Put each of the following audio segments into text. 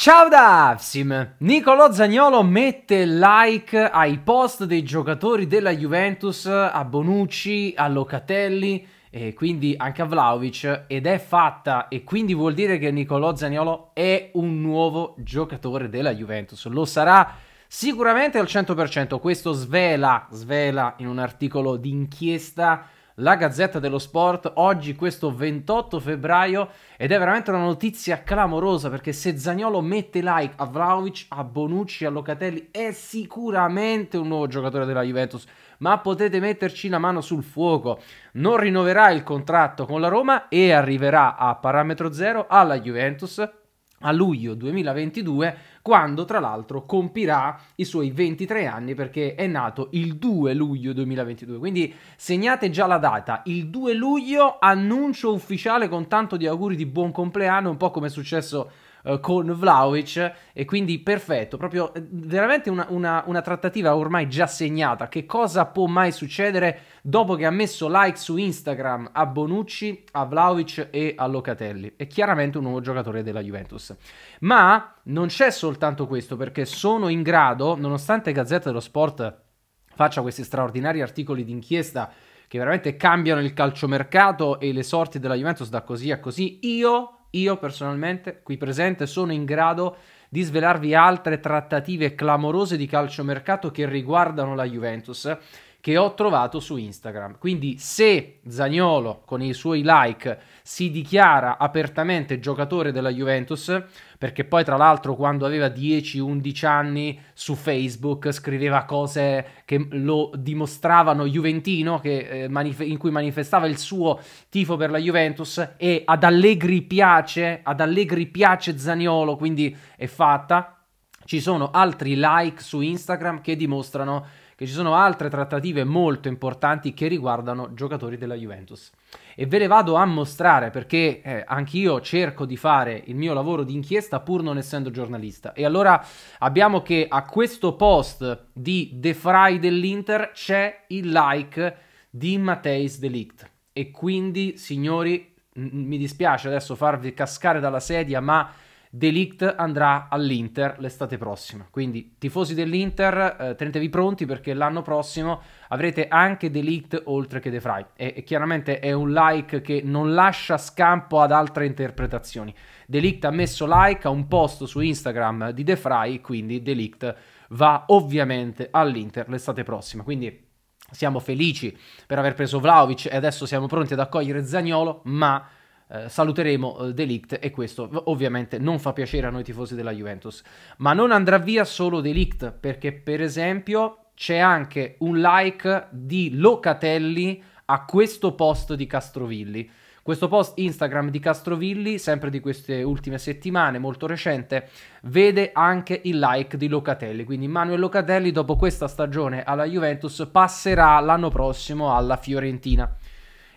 Ciao da Afsim! Nicolo Zagnolo mette like ai post dei giocatori della Juventus a Bonucci, a Locatelli e quindi anche a Vlaovic ed è fatta e quindi vuol dire che Nicolo Zagnolo è un nuovo giocatore della Juventus. Lo sarà sicuramente al 100%, questo svela, svela in un articolo d'inchiesta la Gazzetta dello Sport oggi questo 28 febbraio ed è veramente una notizia clamorosa perché se Zagnolo mette like a Vlaovic, a Bonucci, a Locatelli è sicuramente un nuovo giocatore della Juventus, ma potete metterci la mano sul fuoco, non rinnoverà il contratto con la Roma e arriverà a parametro zero alla Juventus a luglio 2022, quando tra l'altro compirà i suoi 23 anni perché è nato il 2 luglio 2022. Quindi segnate già la data, il 2 luglio annuncio ufficiale con tanto di auguri di buon compleanno, un po' come è successo eh, con Vlaovic e quindi perfetto, proprio eh, veramente una, una, una trattativa ormai già segnata. Che cosa può mai succedere dopo che ha messo like su Instagram a Bonucci, a Vlaovic e a Locatelli? È chiaramente un nuovo giocatore della Juventus. Ma non c'è soltanto questo perché sono in grado, nonostante Gazzetta dello Sport faccia questi straordinari articoli d'inchiesta che veramente cambiano il calciomercato e le sorti della Juventus da così a così, io io personalmente qui presente sono in grado di svelarvi altre trattative clamorose di calciomercato che riguardano la Juventus che ho trovato su Instagram. Quindi se Zagnolo con i suoi like si dichiara apertamente giocatore della Juventus, perché poi tra l'altro quando aveva 10-11 anni su Facebook scriveva cose che lo dimostravano Juventino, che, eh, manif- in cui manifestava il suo tifo per la Juventus e ad Allegri piace, ad Allegri piace Zaniolo, quindi è fatta. Ci sono altri like su Instagram che dimostrano che ci sono altre trattative molto importanti che riguardano giocatori della Juventus. E ve le vado a mostrare perché eh, anch'io cerco di fare il mio lavoro di inchiesta pur non essendo giornalista. E allora abbiamo che a questo post di The Fry dell'Inter c'è il like di Matteis Delict. E quindi, signori, mi dispiace adesso farvi cascare dalla sedia, ma Delict andrà all'Inter l'estate prossima. Quindi, tifosi dell'Inter, eh, tenetevi pronti perché l'anno prossimo avrete anche Delict oltre che De Fry. E, e, chiaramente è un like che non lascia scampo ad altre interpretazioni. Delict ha messo like a un post su Instagram di De Fry, quindi Delict va ovviamente all'Inter l'estate prossima. Quindi siamo felici per aver preso Vlaovic e adesso siamo pronti ad accogliere Zagnolo, ma eh, saluteremo eh, Delict e questo ovviamente non fa piacere a noi tifosi della Juventus. Ma non andrà via solo Delict perché per esempio c'è anche un like di Locatelli a questo post di Castrovilli. Questo post Instagram di Castrovilli, sempre di queste ultime settimane, molto recente, vede anche il like di Locatelli. Quindi Manuel Locatelli dopo questa stagione alla Juventus passerà l'anno prossimo alla Fiorentina.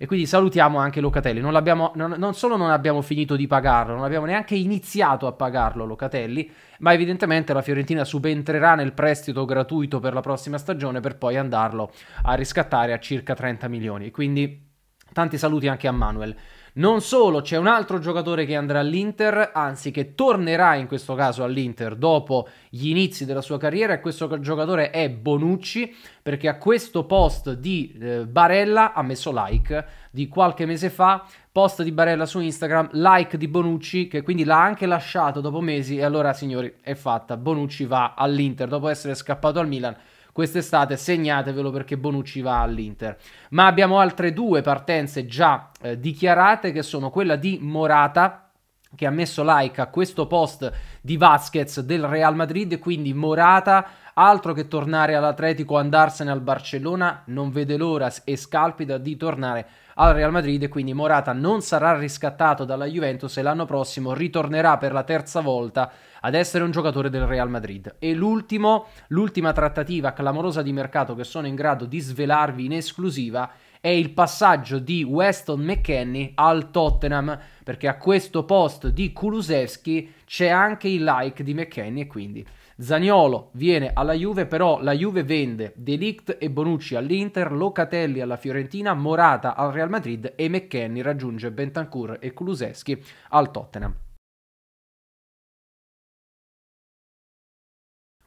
E quindi salutiamo anche Locatelli. Non, non, non, solo non abbiamo finito di pagarlo, non abbiamo neanche iniziato a pagarlo Locatelli, ma evidentemente la Fiorentina subentrerà nel prestito gratuito per la prossima stagione per poi andarlo a riscattare a circa 30 milioni. Quindi tanti saluti anche a Manuel. Non solo, c'è un altro giocatore che andrà all'Inter, anzi che tornerà in questo caso all'Inter dopo gli inizi della sua carriera e questo giocatore è Bonucci perché a questo post di eh, Barella ha messo like di qualche mese fa, post di Barella su Instagram, like di Bonucci che quindi l'ha anche lasciato dopo mesi e allora signori è fatta, Bonucci va all'Inter dopo essere scappato al Milan quest'estate, segnatevelo perché Bonucci va all'Inter. Ma abbiamo altre due partenze già eh, dichiarate che sono quella di Morata che ha messo like a questo post di Vasquez del Real Madrid, quindi Morata altro che tornare all'Atletico, andarsene al Barcellona, non vede l'ora e scalpita di tornare al Real Madrid e quindi Morata non sarà riscattato dalla Juventus e l'anno prossimo ritornerà per la terza volta ad essere un giocatore del Real Madrid. E l'ultimo, l'ultima trattativa clamorosa di mercato che sono in grado di svelarvi in esclusiva è il passaggio di Weston McKenney al Tottenham, perché a questo post di Kulusevski c'è anche il like di McKenney e quindi Zaniolo viene alla Juve, però la Juve vende Delict e Bonucci all'Inter, Locatelli alla Fiorentina, Morata al Real Madrid e McKenney raggiunge Bentancur e Kulusevski al Tottenham.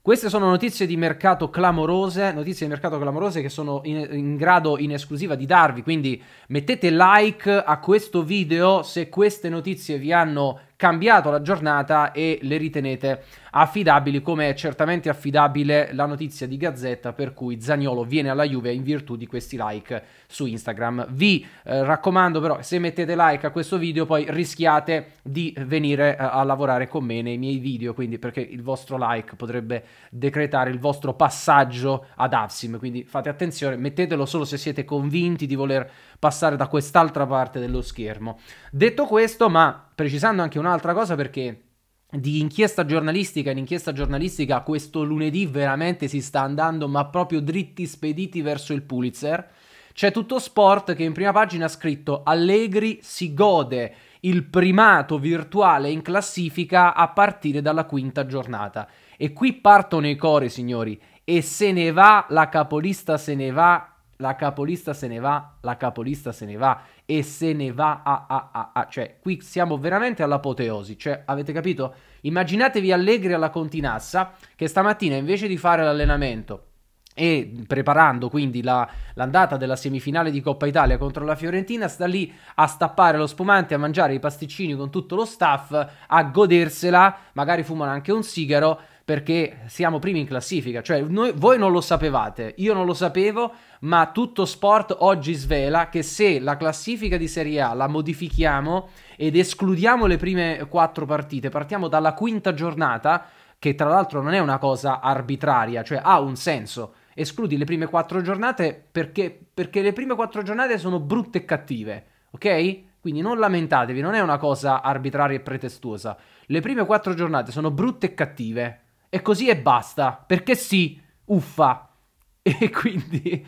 Queste sono notizie di mercato clamorose, notizie di mercato clamorose che sono in, in, grado in esclusiva di darvi, quindi mettete like a questo video se queste notizie vi hanno cambiato la giornata e le ritenete affidabili, come è certamente affidabile la notizia di Gazzetta per cui Zagnolo viene alla Juve in virtù di questi like su Instagram. Vi eh, raccomando però, se mettete like a questo video, poi rischiate di venire eh, a lavorare con me nei miei video, quindi perché il vostro like potrebbe decretare il vostro passaggio ad Avsim, quindi fate attenzione, mettetelo solo se siete convinti di voler passare da quest'altra parte dello schermo. Detto questo, ma precisando anche un'altra cosa perché di inchiesta giornalistica in inchiesta giornalistica questo lunedì veramente si sta andando ma proprio dritti spediti verso il Pulitzer. C'è tutto sport che in prima pagina ha scritto Allegri si gode il primato virtuale in classifica a partire dalla quinta giornata. E qui partono i cori, signori, e se ne va, la capolista se ne va la capolista se ne va, la capolista se ne va e se ne va a a a a, cioè qui siamo veramente all'apoteosi, cioè avete capito? Immaginatevi Allegri alla Continassa che stamattina invece di fare l'allenamento e preparando quindi la, l'andata della semifinale di Coppa Italia contro la Fiorentina sta lì a stappare lo spumante, a mangiare i pasticcini con tutto lo staff, a godersela, magari fumano anche un sigaro perché siamo primi in classifica, cioè noi, voi non lo sapevate, io non lo sapevo, ma tutto sport oggi svela che se la classifica di Serie A la modifichiamo ed escludiamo le prime quattro partite, partiamo dalla quinta giornata, che tra l'altro non è una cosa arbitraria, cioè ha un senso. Escludi le prime quattro giornate perché, perché le prime quattro giornate sono brutte e cattive, ok? Quindi non lamentatevi, non è una cosa arbitraria e pretestuosa. Le prime quattro giornate sono brutte e cattive. E così e basta, perché sì, uffa. E quindi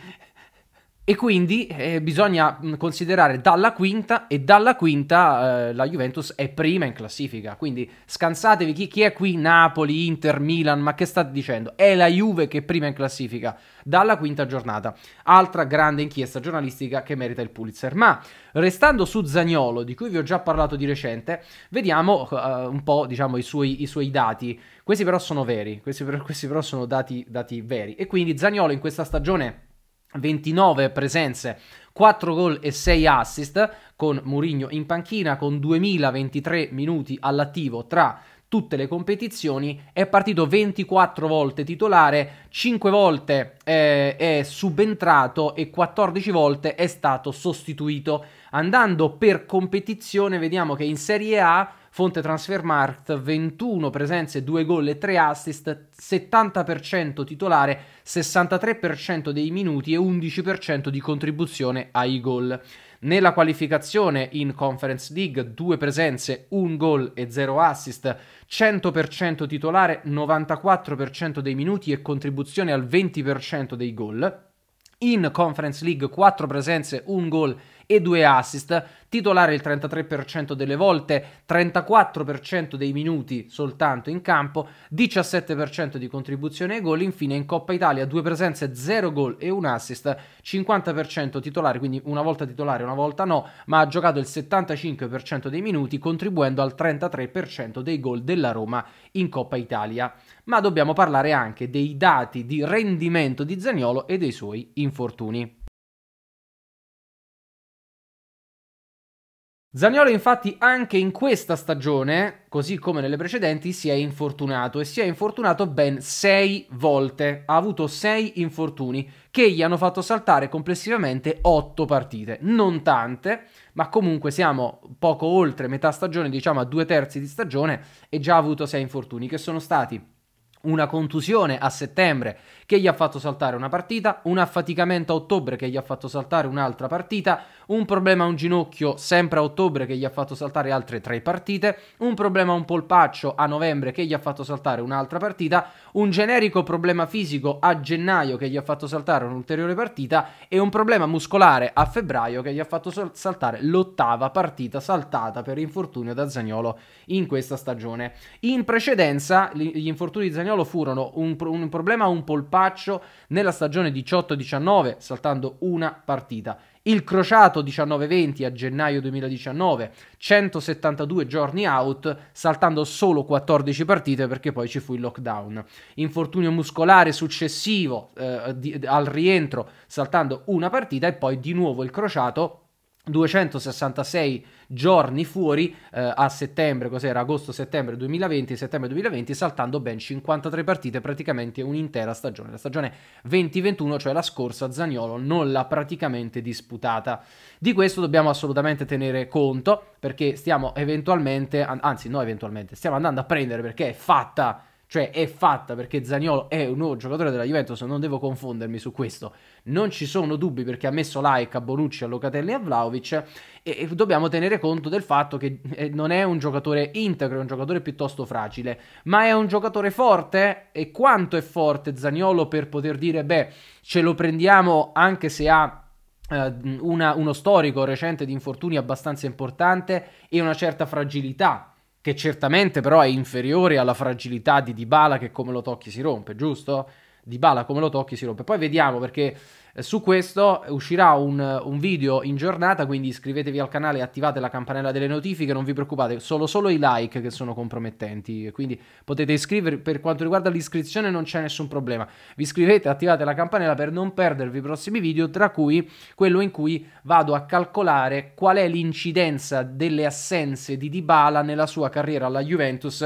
e quindi eh, bisogna mm, considerare dalla quinta e dalla quinta eh, la Juventus è prima in classifica. Quindi scansatevi chi, chi, è qui Napoli, Inter, Milan, ma che state dicendo? È la Juve che è prima in classifica dalla quinta giornata. Altra grande inchiesta giornalistica che merita il Pulitzer. Ma restando su Zagnolo, di cui vi ho già parlato di recente, vediamo eh, un po' diciamo, i, suoi, i, suoi, dati. Questi però sono veri, questi, questi però sono dati, dati veri. E quindi Zagnolo in questa stagione 29 presenze 4 gol e 6 assist con Mourinho in panchina con 2023 minuti all'attivo tra tutte le competizioni, è partito 24 volte titolare, 5 volte eh, è subentrato e 14 volte è stato sostituito. Andando per competizione vediamo che in Serie A Fonte Transfermarkt, 21 presenze, 2 gol e 3 assist, 70% titolare, 63% dei minuti e 11% di contribuzione ai gol. Nella qualificazione in Conference League, 2 presenze, 1 gol e 0 assist, 100% titolare, 94% dei minuti e contribuzione al 20% dei gol. In Conference League 4 presenze, 1 gol e e 2 assist, titolare il 33% delle volte, 34% dei minuti soltanto in campo, 17% di contribuzione ai gol, infine in Coppa Italia 2 presenze, 0 gol e 1 assist, 50% titolare, quindi una volta titolare, una volta no, ma ha giocato il 75% dei minuti contribuendo al 33% dei gol della Roma in Coppa Italia. Ma dobbiamo parlare anche dei dati di rendimento di Zaniolo e dei suoi infortuni. Zaniolo infatti anche in questa stagione, così come nelle precedenti, si è infortunato e si è infortunato ben sei volte. Ha avuto sei infortuni che gli hanno fatto saltare complessivamente otto partite. Non tante, ma comunque siamo poco oltre metà stagione, diciamo a due terzi di stagione, e già ha avuto sei infortuni che sono stati una contusione a settembre che gli ha fatto saltare una partita, un affaticamento a ottobre che gli ha fatto saltare un'altra partita, un problema a un ginocchio sempre a ottobre che gli ha fatto saltare altre tre partite, un problema a un polpaccio a novembre che gli ha fatto saltare un'altra partita, un generico problema fisico a gennaio che gli ha fatto saltare un'ulteriore partita e un problema muscolare a febbraio che gli ha fatto saltare l'ottava partita saltata per infortunio da Zagnolo in questa stagione. In precedenza gli infortuni di Zagnolo furono un, pro un problema a un polpaccio Campaccio nella stagione 18-19, saltando una partita. Il crociato 19-20 a gennaio 2019, 172 giorni out, saltando solo 14 partite perché poi ci fu il lockdown. Infortunio muscolare successivo eh, di, al rientro, saltando una partita e poi di nuovo il crociato 266 giorni fuori eh, a settembre, cos'era agosto-settembre 2020, settembre 2020, saltando ben 53 partite, praticamente un'intera stagione. La stagione 2021, cioè la scorsa, Zagnolo non l'ha praticamente disputata. Di questo dobbiamo assolutamente tenere conto perché stiamo eventualmente, anzi no eventualmente, stiamo andando a prendere perché è fatta cioè è fatta perché Zaniolo è un nuovo giocatore della Juventus, non devo confondermi su questo. Non ci sono dubbi perché ha messo like a Bonucci, a Locatelli e a Vlaovic e, e dobbiamo tenere conto del fatto che eh, non è un giocatore integro, è un giocatore piuttosto fragile, ma è un giocatore forte e quanto è forte Zaniolo per poter dire beh ce lo prendiamo anche se ha eh, una, uno storico recente di infortuni abbastanza importante e una certa fragilità che certamente però è inferiore alla fragilità di Dybala che come lo tocchi si rompe, giusto? di Bala come lo tocchi si rompe. Poi vediamo perché eh, su questo uscirà un, un, video in giornata, quindi iscrivetevi al canale e attivate la campanella delle notifiche, non vi preoccupate, sono solo i like che sono compromettenti, quindi potete iscrivervi, per quanto riguarda l'iscrizione non c'è nessun problema, vi iscrivete, attivate la campanella per non perdervi i prossimi video, tra cui quello in cui vado a calcolare qual è l'incidenza delle assenze di Dybala nella sua carriera alla Juventus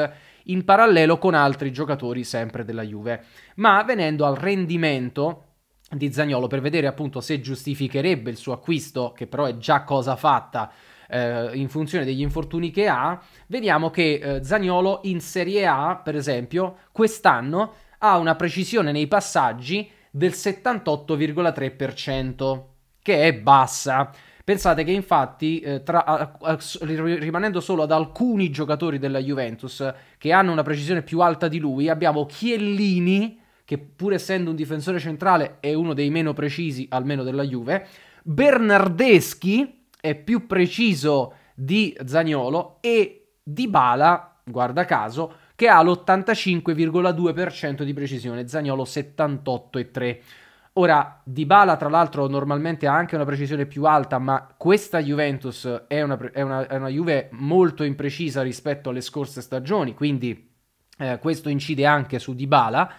in parallelo con altri giocatori sempre della Juve. Ma venendo al rendimento di Zagnolo per vedere appunto se giustificherebbe il suo acquisto, che però è già cosa fatta eh, in funzione degli infortuni che ha, vediamo che eh, Zagnolo in Serie A, per esempio, quest'anno ha una precisione nei passaggi del 78,3%, che è bassa. Pensate che infatti, eh, tra, a, a, rimanendo solo ad alcuni giocatori della Juventus che hanno una precisione più alta di lui, abbiamo Chiellini, che pur essendo un difensore centrale è uno dei meno precisi, almeno della Juve, Bernardeschi è più preciso di Zagnolo e Dybala, guarda caso, che ha l'85,2% di precisione, Zagnolo 78,3%. Ora, Dybala tra l'altro normalmente ha anche una precisione più alta, ma questa Juventus è una, è una, è una Juve molto imprecisa rispetto alle scorse stagioni, quindi eh, questo incide anche su Dybala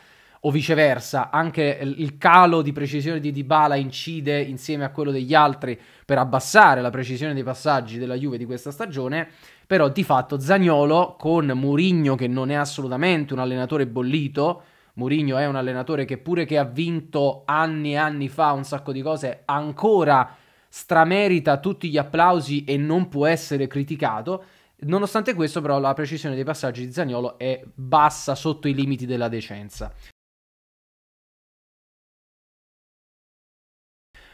o viceversa, anche il calo di precisione di Dybala incide insieme a quello degli altri per abbassare la precisione dei passaggi della Juve di questa stagione, però di fatto Zagnolo con Murigno che non è assolutamente un allenatore bollito, Mourinho è un allenatore che pure che ha vinto anni e anni fa un sacco di cose, ancora stramerita tutti gli applausi e non può essere criticato. Nonostante questo, però, la precisione dei passaggi di Zagnolo è bassa sotto i limiti della decenza.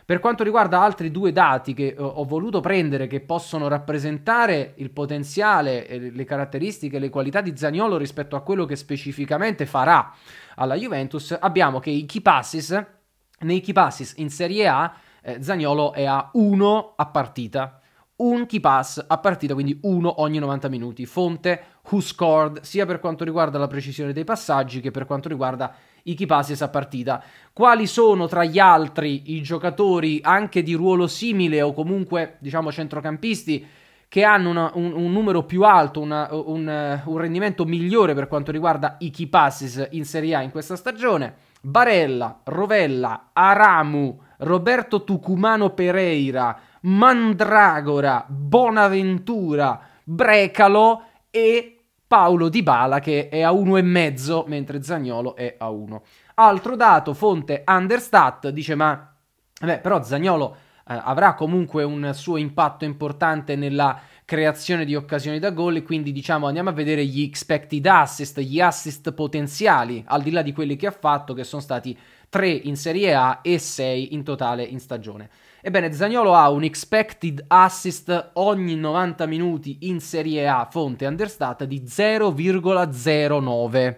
Per quanto riguarda altri due dati che eh, ho voluto prendere che possono rappresentare il potenziale, le caratteristiche, le qualità di Zagnolo rispetto a quello che specificamente farà alla Juventus, abbiamo che i key passes, nei key passes in Serie A eh, Zagnolo è a 1 a partita. Un key pass a partita, quindi uno ogni 90 minuti. Fonte, who scored, sia per quanto riguarda la precisione dei passaggi che per quanto riguarda i chi passi esa partita. Quali sono tra gli altri i giocatori anche di ruolo simile o comunque diciamo centrocampisti che hanno una, un, un, numero più alto, una, un, un, rendimento migliore per quanto riguarda i key passes in Serie A in questa stagione. Barella, Rovella, Aramu, Roberto Tucumano Pereira, Mandragora, Bonaventura, Brecalo e Paolo Di Bala che è a uno e mezzo, mentre Zagnolo è a uno. Altro dato, fonte Understat dice ma beh, però Zagnolo eh, avrà comunque un suo impatto importante nella creazione di occasioni da gol e quindi diciamo andiamo a vedere gli expected assist, gli assist potenziali, al di là di quelli che ha fatto che sono stati 3 in Serie A e 6 in totale in stagione. Ebbene, Zagnolo ha un expected assist ogni 90 minuti in Serie A, fonte understat, di 0,09.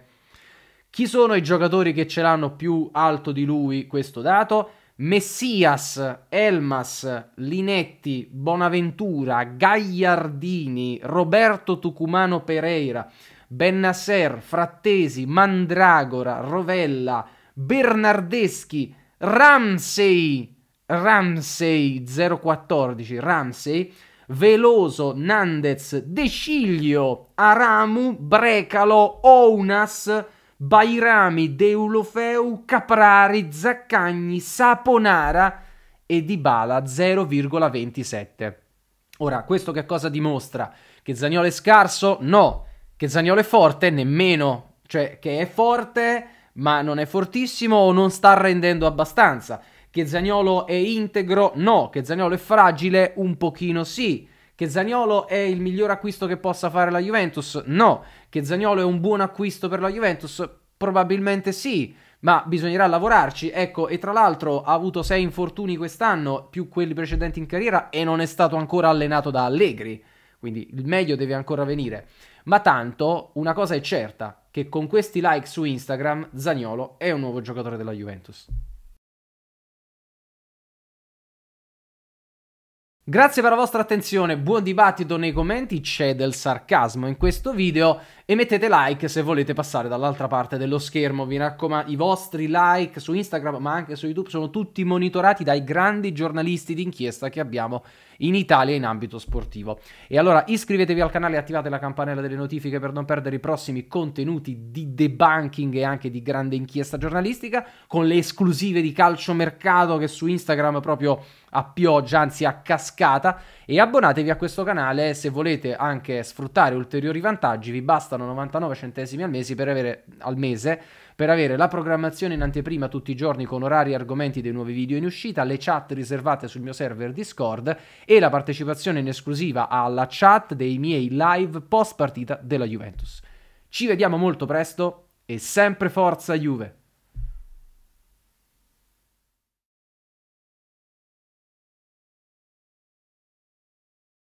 Chi sono i giocatori che ce l'hanno più alto di lui questo dato? Messias, Elmas, Linetti, Bonaventura, Gagliardini, Roberto Tucumano Pereira, Bennasser, Frattesi, Mandragora, Rovella, Bernardeschi, Ramsey, Ramsey 014, Ramsey, Veloso, Nandez, De Aramu, Brecalo, Ounas, Bairami, Deulofeu, Caprari, Zaccagni, Saponara e Dybala 0,27. Ora, questo che cosa dimostra? Che Zagnolo è scarso? No. Che Zagnolo è forte? Nemmeno. Cioè, che è forte ma non è fortissimo o non sta rendendo abbastanza. Che Zagnolo è integro? No. Che Zagnolo è fragile? Un pochino sì. Che Zagnolo è il miglior acquisto che possa fare la Juventus? No. Che Zagnolo è un buon acquisto per la Juventus? Probabilmente sì, ma bisognerà lavorarci. Ecco, e tra l'altro ha avuto sei infortuni quest'anno, più quelli precedenti in carriera, e non è stato ancora allenato da Allegri. Quindi il meglio deve ancora venire. Ma tanto una cosa è certa, che con questi like su Instagram Zagnolo è un nuovo giocatore della Juventus. Grazie per la vostra attenzione, buon dibattito nei commenti, c'è del sarcasmo in questo video e mettete like se volete passare dall'altra parte dello schermo. Vi raccomando, i vostri like su Instagram ma anche su YouTube sono tutti monitorati dai grandi giornalisti d'inchiesta che abbiamo in Italia in ambito sportivo. E allora iscrivetevi al canale e attivate la campanella delle notifiche per non perdere i prossimi contenuti di debunking e anche di grande inchiesta giornalistica con le esclusive di calciomercato che su Instagram proprio a pioggia, anzi a cascata e abbonatevi a questo canale se volete anche sfruttare ulteriori vantaggi, vi basta costano 99 centesimi al mese per avere, al mese, per avere la programmazione in anteprima tutti i giorni con orari e argomenti dei nuovi video in uscita, le chat riservate sul mio server Discord e la partecipazione in esclusiva alla chat dei miei live post partita della Juventus. Ci vediamo molto presto e sempre forza Juve!